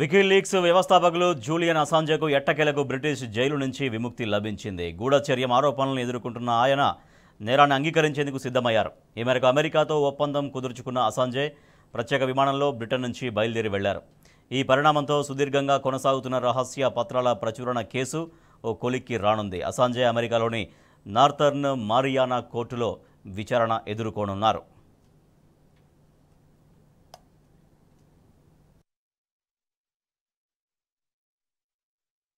WikiLeaks వ్యవస్థాపకులు Julian అసాంజేకు ఎట్టకేలకు British jail నుంచి విముక్తి లభించింది గూఢచర్యం ఆరోపణలను ఎదుర్కొంటున్న ఆయన నేరాన్ని అంగీకరించేందుకు సిద్ధమయ్యారు ఈ మేరకు అమెరికాతో ఒప్పందం కుదుర్చుకున్న అసాంజే ప్రత్యేక విమానంలో బ్రిటన్ నుంచి బయలుదేరి వెళ్లారు ఈ పరిణామంతో సుదీర్ఘంగా కొనసాగుతున్న రహస్య పత్రాల ప్రచురణ కేసు ఓ కొలిక్కి రానుంది అసాంజే అమెరికాలోని నార్థర్న్ మారియానా కోర్టులో విచారణ ఎదుర్కొనున్నారు